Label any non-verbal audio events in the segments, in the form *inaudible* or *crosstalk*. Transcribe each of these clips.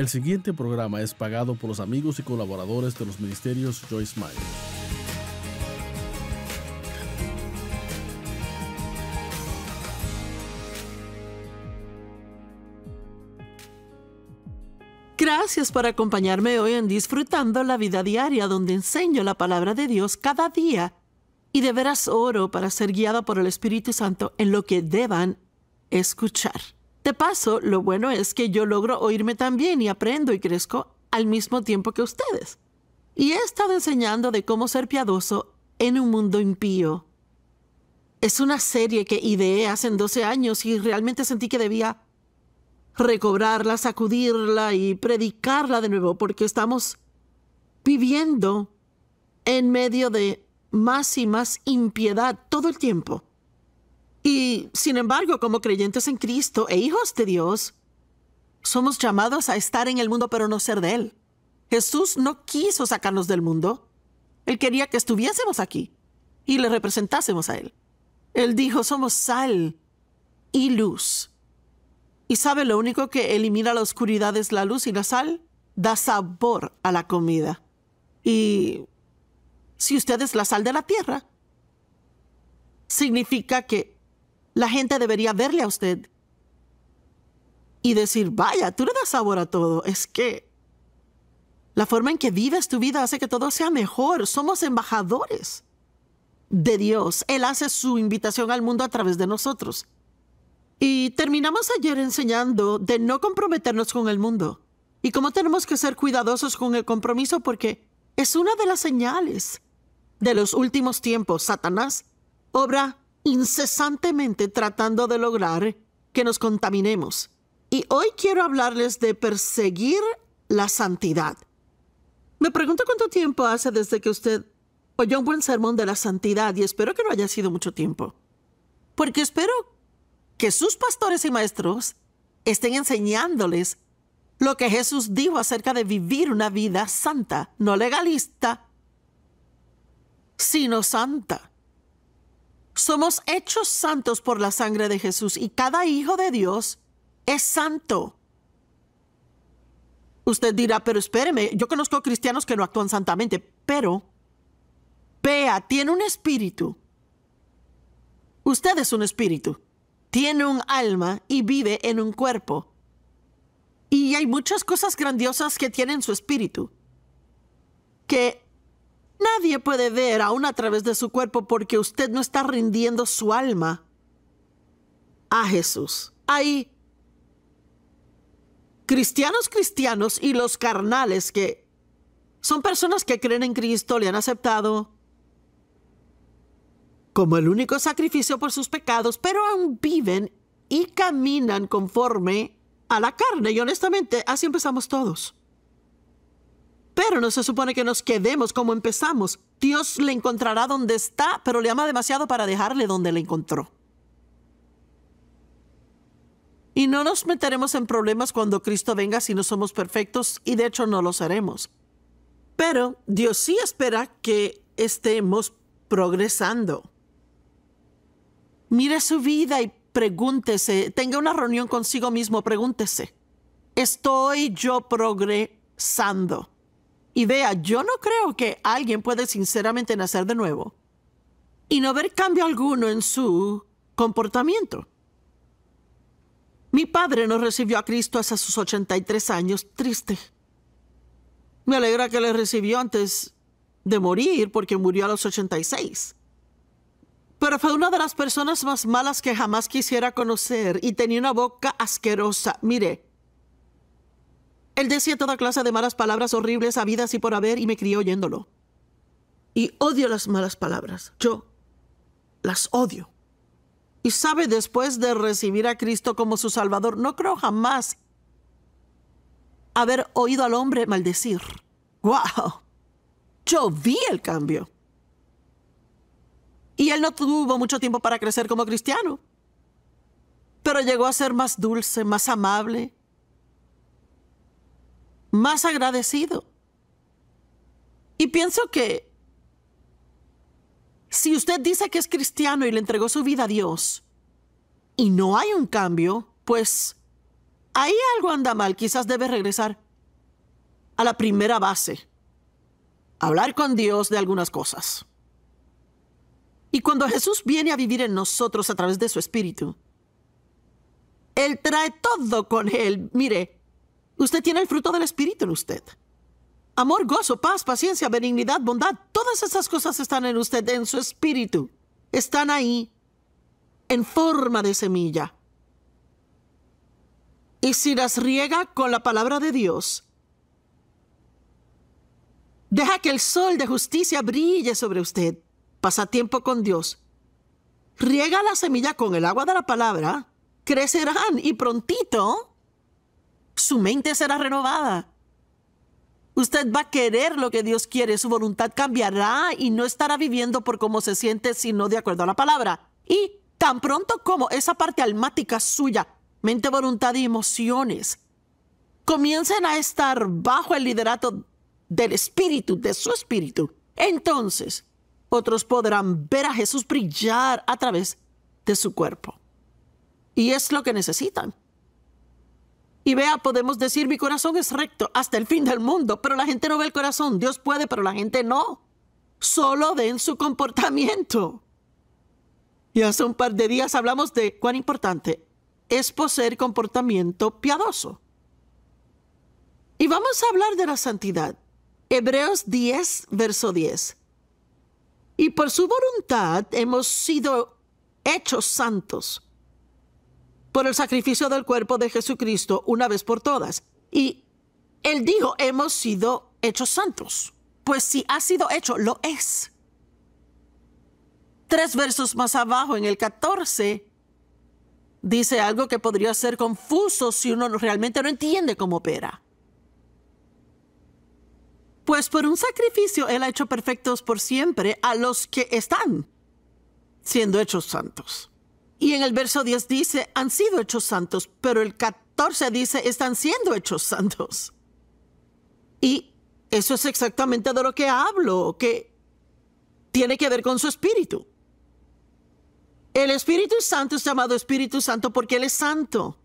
El siguiente programa es pagado por los amigos y colaboradores de los ministerios Joyce Meyer. Gracias por acompañarme hoy en Disfrutando la Vida Diaria, donde enseño la palabra de Dios cada día. Y de veras oro para ser guiada por el Espíritu Santo en lo que deban escuchar. De paso, lo bueno es que yo logro oírme también y aprendo y crezco al mismo tiempo que ustedes. Y he estado enseñando de cómo ser piadoso en un mundo impío. Es una serie que ideé hace 12 años y realmente sentí que debía recobrarla, sacudirla y predicarla de nuevo porque estamos viviendo en medio de más y más impiedad todo el tiempo. Y, sin embargo, como creyentes en Cristo e hijos de Dios, somos llamados a estar en el mundo pero no ser de Él. Jesús no quiso sacarnos del mundo. Él quería que estuviésemos aquí y le representásemos a Él. Él dijo, somos sal y luz. Y sabe, lo único que elimina la oscuridad es la luz y la sal da sabor a la comida. Y si usted es la sal de la tierra, significa que la gente debería verle a usted y decir, vaya, tú le das sabor a todo. Es que la forma en que vives tu vida hace que todo sea mejor. Somos embajadores de Dios. Él hace su invitación al mundo a través de nosotros. Y terminamos ayer enseñando de no comprometernos con el mundo y cómo tenemos que ser cuidadosos con el compromiso porque es una de las señales de los últimos tiempos. Satanás obra incesantemente tratando de lograr que nos contaminemos. Y hoy quiero hablarles de perseguir la santidad. Me pregunto cuánto tiempo hace desde que usted oyó un buen sermón de la santidad y espero que no haya sido mucho tiempo. Porque espero que sus pastores y maestros estén enseñándoles lo que Jesús dijo acerca de vivir una vida santa, no legalista, sino santa. Somos hechos santos por la sangre de Jesús y cada hijo de Dios es santo. Usted dirá, pero espéreme, yo conozco cristianos que no actúan santamente, pero Pea tiene un espíritu. Usted es un espíritu. Tiene un alma y vive en un cuerpo. Y hay muchas cosas grandiosas que tiene en su espíritu que Nadie puede ver aún a través de su cuerpo porque usted no está rindiendo su alma a Jesús. Ahí, cristianos cristianos y los carnales que son personas que creen en Cristo, le han aceptado como el único sacrificio por sus pecados, pero aún viven y caminan conforme a la carne. Y honestamente, así empezamos todos. Pero no se supone que nos quedemos como empezamos. Dios le encontrará donde está, pero le ama demasiado para dejarle donde le encontró. Y no nos meteremos en problemas cuando Cristo venga si no somos perfectos, y de hecho no lo seremos. Pero Dios sí espera que estemos progresando. Mire su vida y pregúntese, tenga una reunión consigo mismo, pregúntese, ¿estoy yo progresando? idea yo no creo que alguien puede sinceramente nacer de nuevo y no ver cambio alguno en su comportamiento. Mi padre no recibió a Cristo hasta sus 83 años, triste. Me alegra que le recibió antes de morir porque murió a los 86. Pero fue una de las personas más malas que jamás quisiera conocer y tenía una boca asquerosa. Mire, él decía toda clase de malas palabras horribles, habidas y por haber, y me crió oyéndolo. Y odio las malas palabras. Yo las odio. Y sabe, después de recibir a Cristo como su Salvador, no creo jamás haber oído al hombre maldecir. ¡Wow! Yo vi el cambio. Y él no tuvo mucho tiempo para crecer como cristiano. Pero llegó a ser más dulce, más amable, más agradecido. Y pienso que si usted dice que es cristiano y le entregó su vida a Dios y no hay un cambio, pues ahí algo anda mal. Quizás debe regresar a la primera base, hablar con Dios de algunas cosas. Y cuando Jesús viene a vivir en nosotros a través de su Espíritu, Él trae todo con Él. Mire, Usted tiene el fruto del Espíritu en usted. Amor, gozo, paz, paciencia, benignidad, bondad, todas esas cosas están en usted, en su espíritu. Están ahí en forma de semilla. Y si las riega con la palabra de Dios, deja que el sol de justicia brille sobre usted. Pasa tiempo con Dios. Riega la semilla con el agua de la palabra, crecerán y prontito su mente será renovada. Usted va a querer lo que Dios quiere, su voluntad cambiará y no estará viviendo por cómo se siente, sino de acuerdo a la palabra. Y tan pronto como esa parte almática suya, mente, voluntad y emociones, comiencen a estar bajo el liderato del Espíritu, de su Espíritu, entonces otros podrán ver a Jesús brillar a través de su cuerpo. Y es lo que necesitan. Y vea, podemos decir, mi corazón es recto hasta el fin del mundo, pero la gente no ve el corazón. Dios puede, pero la gente no. Solo ven su comportamiento. Y hace un par de días hablamos de cuán importante es poseer comportamiento piadoso. Y vamos a hablar de la santidad. Hebreos 10, verso 10. Y por su voluntad hemos sido hechos santos por el sacrificio del cuerpo de Jesucristo una vez por todas. Y él dijo, hemos sido hechos santos. Pues si ha sido hecho, lo es. Tres versos más abajo, en el 14, dice algo que podría ser confuso si uno realmente no entiende cómo opera. Pues por un sacrificio Él ha hecho perfectos por siempre a los que están siendo hechos santos. Y en el verso 10 dice, han sido hechos santos, pero el 14 dice, están siendo hechos santos. Y eso es exactamente de lo que hablo, que tiene que ver con su espíritu. El Espíritu Santo es llamado Espíritu Santo porque Él es santo.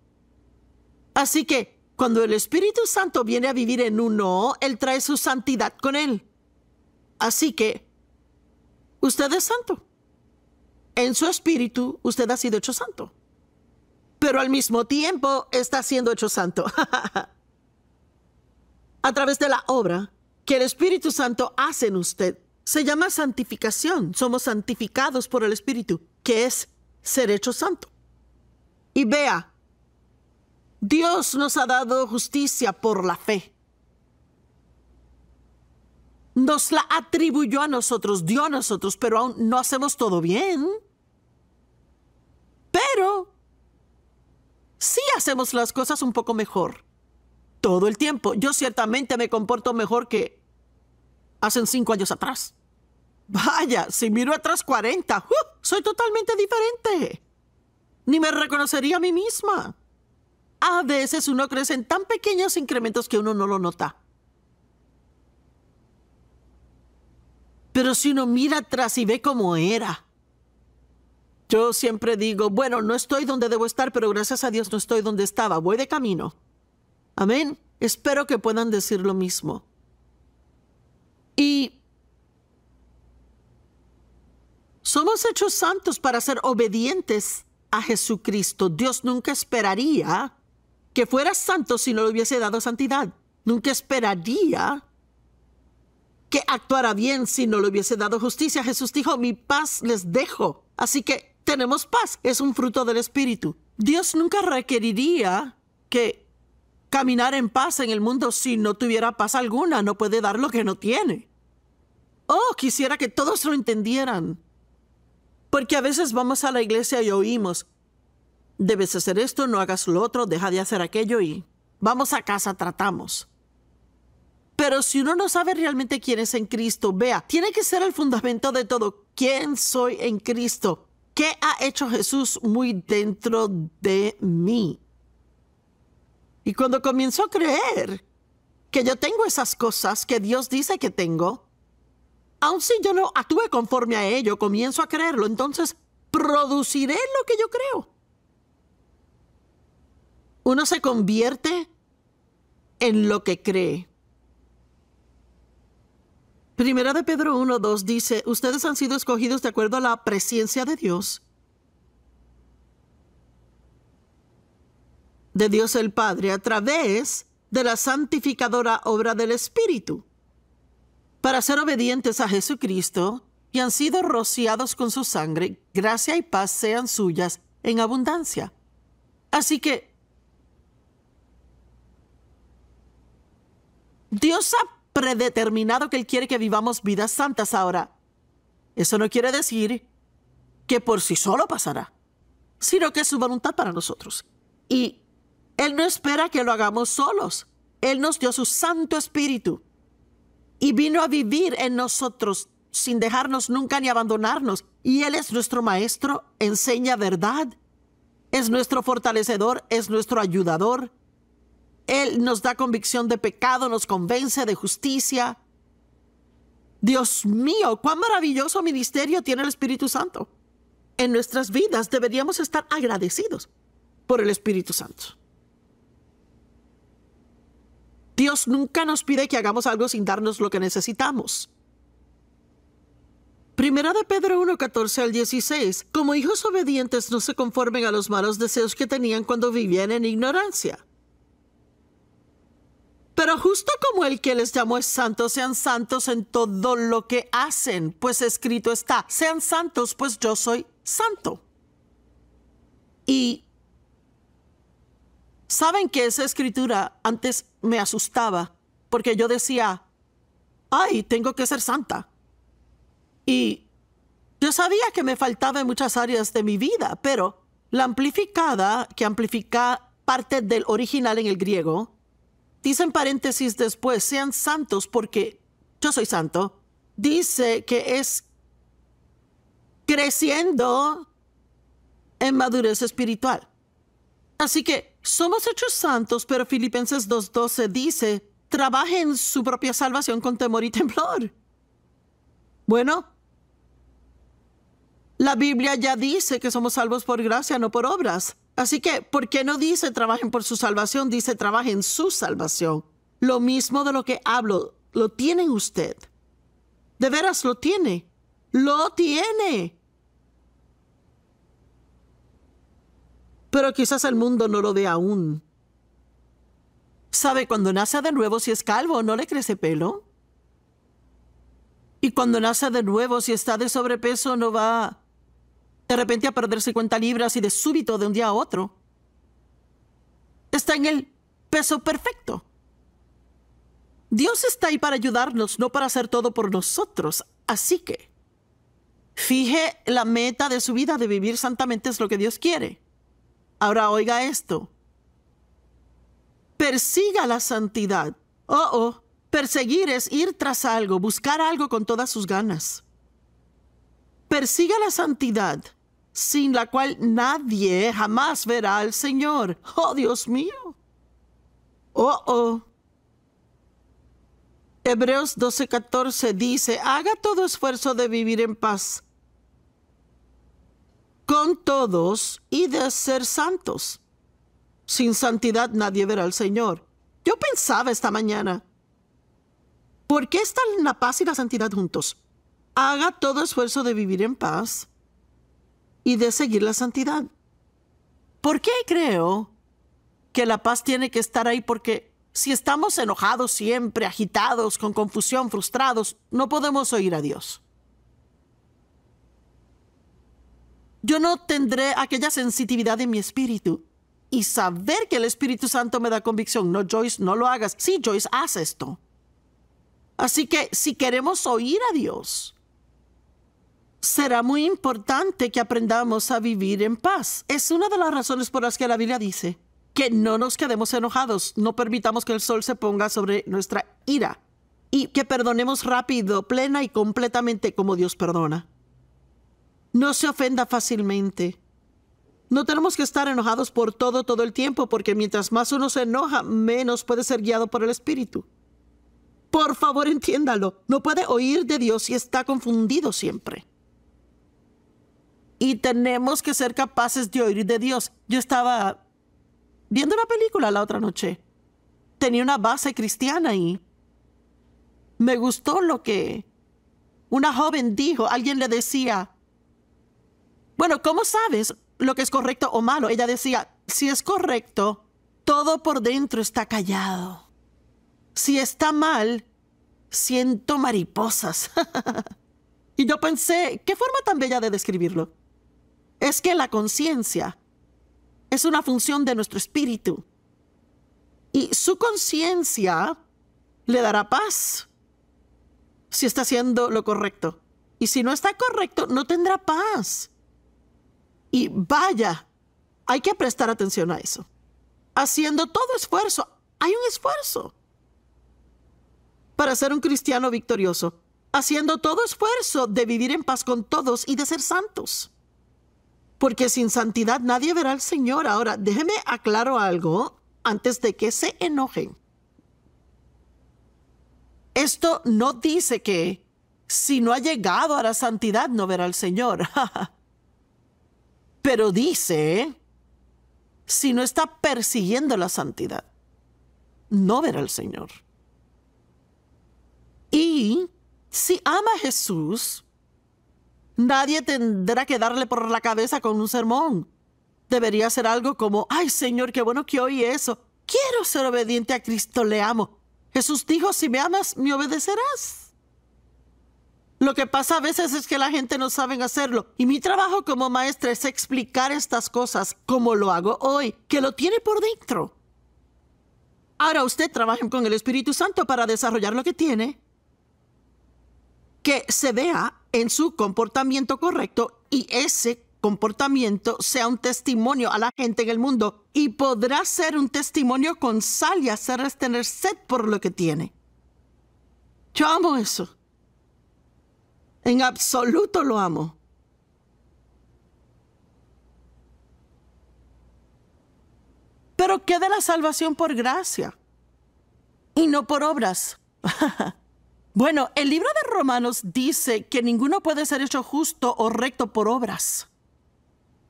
Así que cuando el Espíritu Santo viene a vivir en uno, Él trae su santidad con Él. Así que usted es santo en su espíritu usted ha sido hecho santo, pero al mismo tiempo está siendo hecho santo *laughs* a través de la obra que el Espíritu Santo hace en usted. Se llama santificación. Somos santificados por el Espíritu, que es ser hecho santo. Y vea, Dios nos ha dado justicia por la fe. Nos la atribuyó a nosotros, dio a nosotros, pero aún no hacemos todo bien. Pero sí hacemos las cosas un poco mejor. Todo el tiempo. Yo ciertamente me comporto mejor que hace cinco años atrás. Vaya, si miro atrás 40, uh, soy totalmente diferente. Ni me reconocería a mí misma. A veces uno crece en tan pequeños incrementos que uno no lo nota. Pero si uno mira atrás y ve cómo era, yo siempre digo, bueno, no estoy donde debo estar, pero gracias a Dios no estoy donde estaba, voy de camino. Amén. Espero que puedan decir lo mismo. Y somos hechos santos para ser obedientes a Jesucristo. Dios nunca esperaría que fuera santo si no le hubiese dado santidad. Nunca esperaría que actuara bien si no le hubiese dado justicia. Jesús dijo, mi paz les dejo. Así que tenemos paz. Es un fruto del Espíritu. Dios nunca requeriría que caminar en paz en el mundo si no tuviera paz alguna. No puede dar lo que no tiene. Oh, quisiera que todos lo entendieran. Porque a veces vamos a la iglesia y oímos, debes hacer esto, no hagas lo otro, deja de hacer aquello y vamos a casa, tratamos. Pero si uno no sabe realmente quién es en Cristo, vea, tiene que ser el fundamento de todo. ¿Quién soy en Cristo? ¿Qué ha hecho Jesús muy dentro de mí? Y cuando comienzo a creer que yo tengo esas cosas que Dios dice que tengo, aun si yo no actúe conforme a ello, comienzo a creerlo, entonces produciré lo que yo creo. Uno se convierte en lo que cree. Primera de Pedro 1.2 dice, ustedes han sido escogidos de acuerdo a la presencia de Dios, de Dios el Padre, a través de la santificadora obra del Espíritu, para ser obedientes a Jesucristo y han sido rociados con su sangre, gracia y paz sean suyas en abundancia. Así que Dios ha predeterminado que Él quiere que vivamos vidas santas ahora. Eso no quiere decir que por sí solo pasará, sino que es su voluntad para nosotros. Y Él no espera que lo hagamos solos. Él nos dio su Santo Espíritu y vino a vivir en nosotros sin dejarnos nunca ni abandonarnos. Y Él es nuestro Maestro, enseña verdad, es nuestro fortalecedor, es nuestro ayudador, él nos da convicción de pecado, nos convence de justicia. Dios mío, cuán maravilloso ministerio tiene el Espíritu Santo. En nuestras vidas deberíamos estar agradecidos por el Espíritu Santo. Dios nunca nos pide que hagamos algo sin darnos lo que necesitamos. Primera de Pedro 1, 14 al 16. Como hijos obedientes no se conformen a los malos deseos que tenían cuando vivían en ignorancia pero justo como el que les llamó es santo, sean santos en todo lo que hacen, pues escrito está, sean santos, pues yo soy santo. Y saben que esa escritura antes me asustaba, porque yo decía, ay, tengo que ser santa. Y yo sabía que me faltaba en muchas áreas de mi vida, pero la amplificada, que amplifica parte del original en el griego, Dice en paréntesis después, sean santos porque yo soy santo. Dice que es creciendo en madurez espiritual. Así que somos hechos santos, pero Filipenses 2.12 dice, trabajen su propia salvación con temor y temblor. Bueno, la Biblia ya dice que somos salvos por gracia, no por obras. Así que, ¿por qué no dice trabajen por su salvación? Dice trabajen su salvación. Lo mismo de lo que hablo, lo tiene usted. De veras lo tiene. Lo tiene. Pero quizás el mundo no lo ve aún. ¿Sabe cuando nace de nuevo si es calvo no le crece pelo? Y cuando nace de nuevo si está de sobrepeso no va de repente a perder 50 libras y de súbito de un día a otro. Está en el peso perfecto. Dios está ahí para ayudarnos, no para hacer todo por nosotros. Así que, fije la meta de su vida de vivir santamente es lo que Dios quiere. Ahora oiga esto. Persiga la santidad. Oh, oh, perseguir es ir tras algo, buscar algo con todas sus ganas. Persiga la santidad, sin la cual nadie jamás verá al Señor. Oh, Dios mío. Oh, oh. Hebreos 12:14 dice, haga todo esfuerzo de vivir en paz con todos y de ser santos. Sin santidad nadie verá al Señor. Yo pensaba esta mañana, ¿por qué están la paz y la santidad juntos? haga todo esfuerzo de vivir en paz y de seguir la santidad. ¿Por qué creo que la paz tiene que estar ahí? Porque si estamos enojados siempre, agitados, con confusión, frustrados, no podemos oír a Dios. Yo no tendré aquella sensitividad en mi espíritu y saber que el Espíritu Santo me da convicción. No, Joyce, no lo hagas. Sí, Joyce, haz esto. Así que si queremos oír a Dios, será muy importante que aprendamos a vivir en paz. Es una de las razones por las que la Biblia dice que no nos quedemos enojados, no permitamos que el sol se ponga sobre nuestra ira y que perdonemos rápido, plena y completamente como Dios perdona. No se ofenda fácilmente. No tenemos que estar enojados por todo todo el tiempo, porque mientras más uno se enoja, menos puede ser guiado por el Espíritu. Por favor, entiéndalo. No puede oír de Dios si está confundido siempre. Y tenemos que ser capaces de oír de Dios. Yo estaba viendo una película la otra noche. Tenía una base cristiana y me gustó lo que una joven dijo. Alguien le decía, bueno, ¿cómo sabes lo que es correcto o malo? Ella decía, si es correcto, todo por dentro está callado. Si está mal, siento mariposas. *laughs* y yo pensé, qué forma tan bella de describirlo es que la conciencia es una función de nuestro espíritu. Y su conciencia le dará paz si está haciendo lo correcto. Y si no está correcto, no tendrá paz. Y vaya, hay que prestar atención a eso. Haciendo todo esfuerzo, hay un esfuerzo para ser un cristiano victorioso, haciendo todo esfuerzo de vivir en paz con todos y de ser santos porque sin santidad nadie verá al Señor. Ahora, déjeme aclarar algo antes de que se enojen. Esto no dice que si no ha llegado a la santidad no verá al Señor. *laughs* Pero dice, si no está persiguiendo la santidad, no verá al Señor. Y si ama a Jesús, Nadie tendrá que darle por la cabeza con un sermón. Debería ser algo como, ay Señor, qué bueno que oí eso. Quiero ser obediente a Cristo, le amo. Jesús dijo, si me amas, me obedecerás. Lo que pasa a veces es que la gente no sabe hacerlo y mi trabajo como maestra es explicar estas cosas como lo hago hoy, que lo tiene por dentro. Ahora usted trabaja con el Espíritu Santo para desarrollar lo que tiene, que se vea en su comportamiento correcto y ese comportamiento sea un testimonio a la gente en el mundo y podrá ser un testimonio con sal y hacerles tener sed por lo que tiene. Yo amo eso. En absoluto lo amo. Pero ¿qué de la salvación por gracia? Y no por obras. *laughs* Bueno, el libro de Romanos dice que ninguno puede ser hecho justo o recto por obras,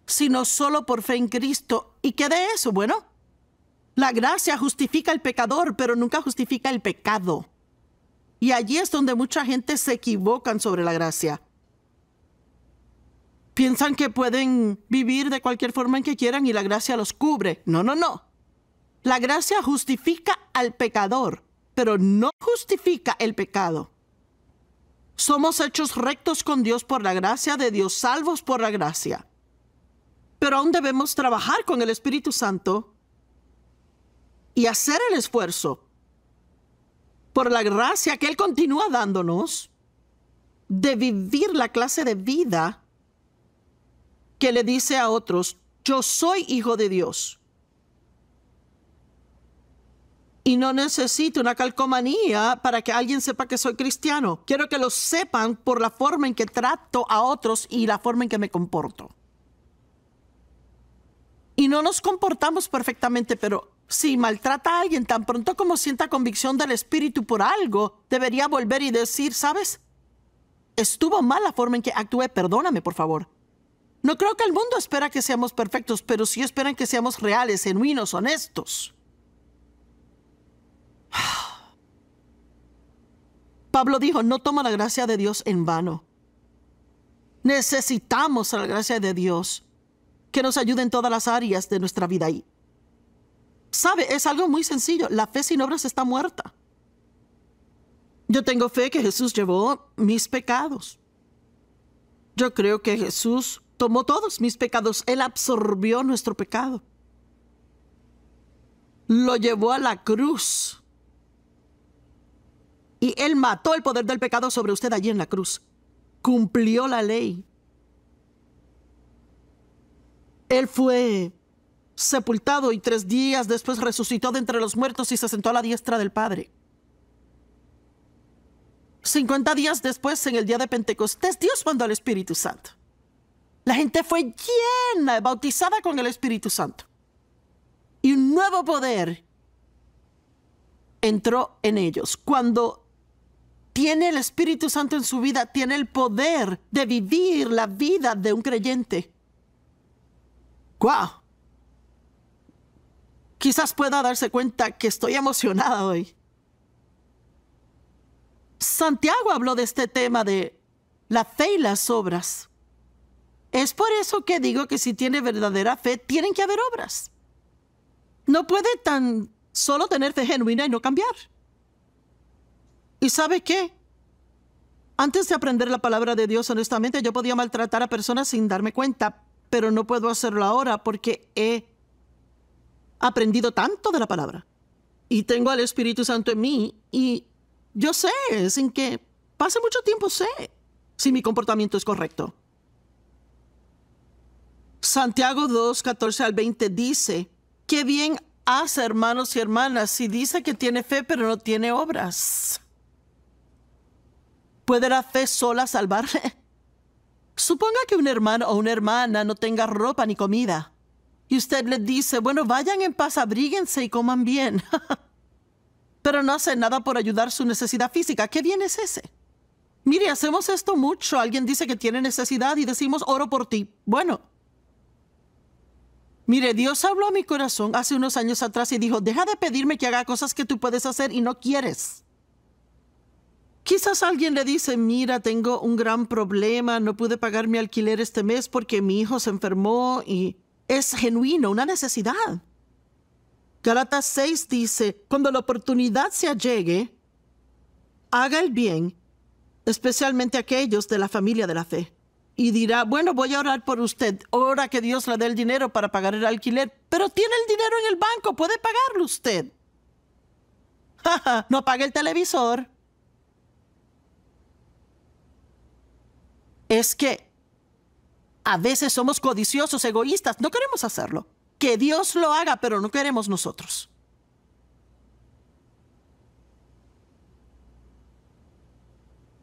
sino solo por fe en Cristo. ¿Y qué de eso? Bueno, la gracia justifica al pecador, pero nunca justifica el pecado. Y allí es donde mucha gente se equivocan sobre la gracia. Piensan que pueden vivir de cualquier forma en que quieran y la gracia los cubre. No, no, no. La gracia justifica al pecador, pero no justifica el pecado. Somos hechos rectos con Dios por la gracia de Dios, salvos por la gracia. Pero aún debemos trabajar con el Espíritu Santo y hacer el esfuerzo por la gracia que Él continúa dándonos de vivir la clase de vida que le dice a otros, yo soy hijo de Dios y no necesito una calcomanía para que alguien sepa que soy cristiano. Quiero que lo sepan por la forma en que trato a otros y la forma en que me comporto. Y no nos comportamos perfectamente, pero si maltrata a alguien tan pronto como sienta convicción del espíritu por algo, debería volver y decir, ¿sabes? Estuvo mal la forma en que actué, perdóname, por favor. No creo que el mundo espera que seamos perfectos, pero sí esperan que seamos reales, genuinos, honestos. Pablo dijo, no toma la gracia de Dios en vano. Necesitamos la gracia de Dios que nos ayude en todas las áreas de nuestra vida. ¿Sabe? Es algo muy sencillo. La fe sin obras está muerta. Yo tengo fe que Jesús llevó mis pecados. Yo creo que Jesús tomó todos mis pecados. Él absorbió nuestro pecado. Lo llevó a la cruz y Él mató el poder del pecado sobre usted allí en la cruz. Cumplió la ley. Él fue sepultado y tres días después resucitó de entre los muertos y se sentó a la diestra del Padre. 50 días después, en el día de Pentecostés, Dios mandó al Espíritu Santo. La gente fue llena, bautizada con el Espíritu Santo. Y un nuevo poder entró en ellos. Cuando tiene el Espíritu Santo en su vida, tiene el poder de vivir la vida de un creyente. ¡Guau! Quizás pueda darse cuenta que estoy emocionada hoy. Santiago habló de este tema de la fe y las obras. Es por eso que digo que si tiene verdadera fe, tienen que haber obras. No puede tan solo tener fe genuina y no cambiar. ¿Y sabe qué? Antes de aprender la palabra de Dios, honestamente, yo podía maltratar a personas sin darme cuenta, pero no puedo hacerlo ahora porque he aprendido tanto de la palabra. Y tengo al Espíritu Santo en mí y yo sé, sin que pase mucho tiempo, sé si mi comportamiento es correcto. Santiago 2, 14 al 20 dice, qué bien hace hermanos y hermanas si dice que tiene fe pero no tiene obras. ¿Puede la fe sola salvarle? Suponga que un hermano o una hermana no tenga ropa ni comida. Y usted le dice, bueno, vayan en paz, abríguense y coman bien. *laughs* Pero no hace nada por ayudar su necesidad física. ¿Qué bien es ese? Mire, hacemos esto mucho. Alguien dice que tiene necesidad y decimos, oro por ti. Bueno. Mire, Dios habló a mi corazón hace unos años atrás y dijo, deja de pedirme que haga cosas que tú puedes hacer y no quieres. Quizás alguien le dice, mira, tengo un gran problema, no pude pagar mi alquiler este mes porque mi hijo se enfermó y es genuino, una necesidad. Galatas 6 dice, cuando la oportunidad se llegue, haga el bien, especialmente aquellos de la familia de la fe. Y dirá, bueno, voy a orar por usted, ora que Dios le dé el dinero para pagar el alquiler, pero tiene el dinero en el banco, puede pagarlo usted. *laughs* no apague el televisor es que a veces somos codiciosos, egoístas, no queremos hacerlo. Que Dios lo haga, pero no queremos nosotros.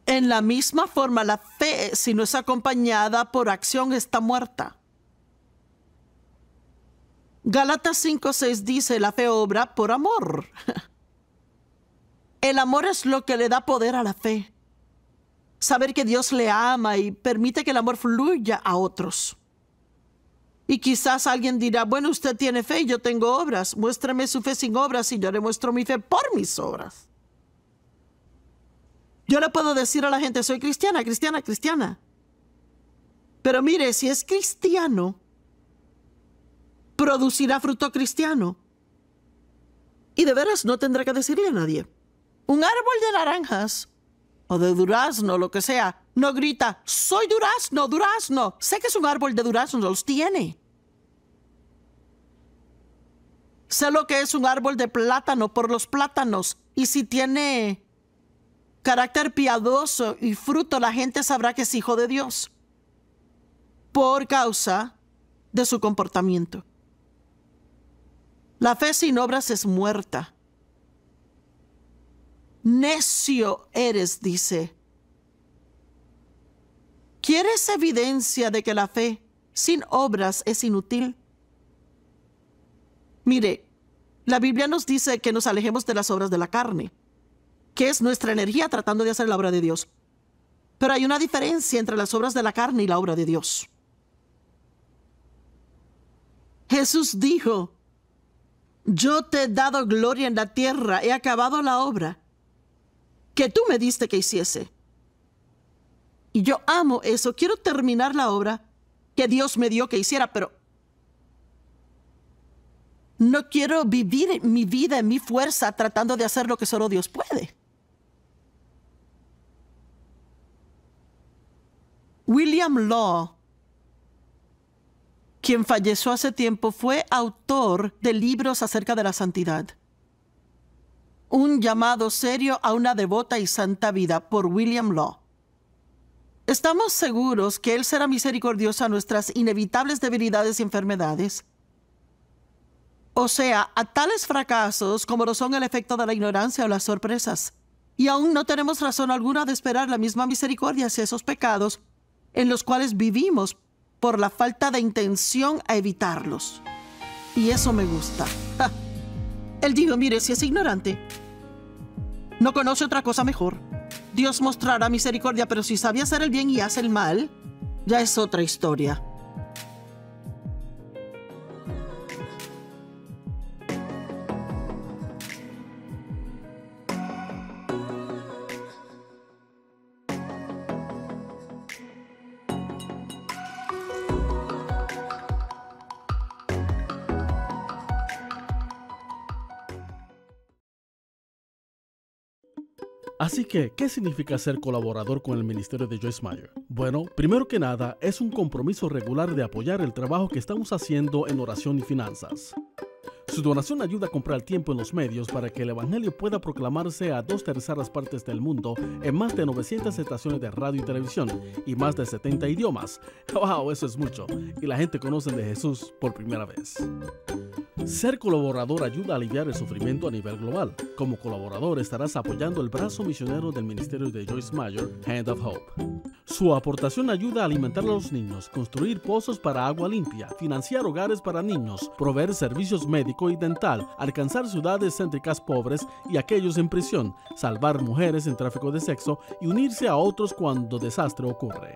En la misma forma, la fe, si no es acompañada por acción, está muerta. Galatas 5:6 dice, la fe obra por amor. *laughs* El amor es lo que le da poder a la fe saber que Dios le ama y permite que el amor fluya a otros. Y quizás alguien dirá, bueno, usted tiene fe y yo tengo obras, muéstrame su fe sin obras y yo le muestro mi fe por mis obras. Yo le puedo decir a la gente, soy cristiana, cristiana, cristiana. Pero mire, si es cristiano, producirá fruto cristiano. Y de veras no tendrá que decirle a nadie. Un árbol de naranjas de durazno, lo que sea, no grita, soy durazno, durazno. Sé que es un árbol de durazno, los tiene. Sé lo que es un árbol de plátano por los plátanos. Y si tiene carácter piadoso y fruto, la gente sabrá que es hijo de Dios por causa de su comportamiento. La fe sin obras es muerta necio eres, dice. ¿Quieres evidencia de que la fe sin obras es inútil? Mire, la Biblia nos dice que nos alejemos de las obras de la carne, que es nuestra energía tratando de hacer la obra de Dios. Pero hay una diferencia entre las obras de la carne y la obra de Dios. Jesús dijo, yo te he dado gloria en la tierra, he acabado la obra que tú me diste que hiciese. Y yo amo eso, quiero terminar la obra que Dios me dio que hiciera, pero no quiero vivir mi vida en mi fuerza tratando de hacer lo que solo Dios puede. William Law, quien falleció hace tiempo, fue autor de libros acerca de la santidad. Un llamado serio a una devota y santa vida por William Law. Estamos seguros que Él será misericordioso a nuestras inevitables debilidades y enfermedades. O sea, a tales fracasos como lo son el efecto de la ignorancia o las sorpresas. Y aún no tenemos razón alguna de esperar la misma misericordia hacia esos pecados en los cuales vivimos por la falta de intención a evitarlos. Y eso me gusta. Él dijo, mire, si es ignorante, no conoce otra cosa mejor. Dios mostrará misericordia, pero si sabe hacer el bien y hace el mal, ya es otra historia. Así que, ¿qué significa ser colaborador con el ministerio de Joyce Meyer? Bueno, primero que nada, es un compromiso regular de apoyar el trabajo que estamos haciendo en oración y finanzas. Su donación ayuda a comprar el tiempo en los medios para que el Evangelio pueda proclamarse a dos terceras partes del mundo en más de 900 estaciones de radio y televisión y más de 70 idiomas. *laughs* ¡Wow! Eso es mucho. Y la gente conoce de Jesús por primera vez. Ser colaborador ayuda a aliviar el sufrimiento a nivel global. Como colaborador estarás apoyando el brazo misionero del ministerio de Joyce Meyer, Hand of Hope. Su aportación ayuda a alimentar a los niños, construir pozos para agua limpia, financiar hogares para niños, proveer servicios médico y dental, alcanzar ciudades céntricas pobres y aquellos en prisión, salvar mujeres en tráfico de sexo y unirse a otros cuando desastre ocurre.